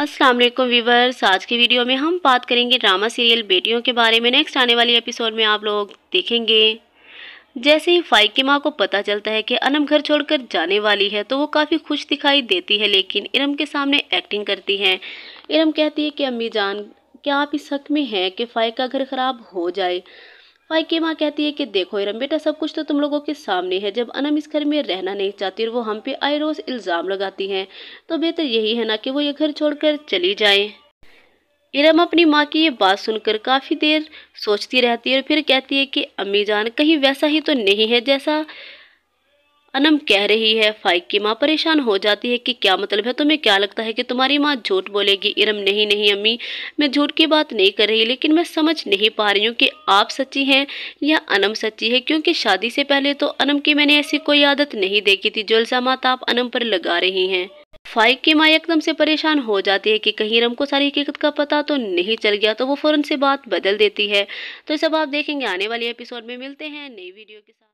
अस्सलाम वालेकुम व्यूवर्स आज की वीडियो में हम बात करेंगे ड्रामा सीरियल बेटियों के बारे में नेक्स्ट आने वाली एपिसोड में आप लोग देखेंगे जैसे ही फाइक की माँ को पता चलता है कि अनम घर छोड़कर जाने वाली है तो वो काफ़ी खुश दिखाई देती है लेकिन इरम के सामने एक्टिंग करती है इरम कहती है कि अम्मी जान क्या आप इस हक में हैं कि फाइक का घर ख़राब हो जाए फाइके माँ कहती है कि देखो इरम बेटा सब कुछ तो तुम लोगों के सामने है जब अनम इस घर में रहना नहीं चाहती और वो हम पे आए रोज़ इल्ज़ाम लगाती हैं तो बेहतर यही है ना कि वो ये घर छोड़कर चली जाए इरम अपनी माँ की ये बात सुनकर काफ़ी देर सोचती रहती है और फिर कहती है कि अम्मी जान कहीं वैसा ही तो नहीं है जैसा अनम कह रही है फाइक की माँ परेशान हो जाती है कि क्या मतलब है तुम्हें क्या लगता है कि तुम्हारी माँ झूठ बोलेगी इरम नहीं नहीं अम्मी मैं झूठ की बात नहीं कर रही लेकिन मैं समझ नहीं पा रही हूँ कि आप सच्ची हैं या अनम सच्ची है क्योंकि शादी से पहले तो अनम की मैंने ऐसी कोई आदत नहीं देखी थी जो इल्ज़ाम आप अनम पर लगा रही हैं फाइक की माँ एकदम से परेशान हो जाती है कि कहीं रम को सारी हकीकत का पता तो नहीं चल गया तो वो फ़ौरन से बात बदल देती है तो सब आप देखेंगे आने वाले एपिसोड में मिलते हैं नई वीडियो के साथ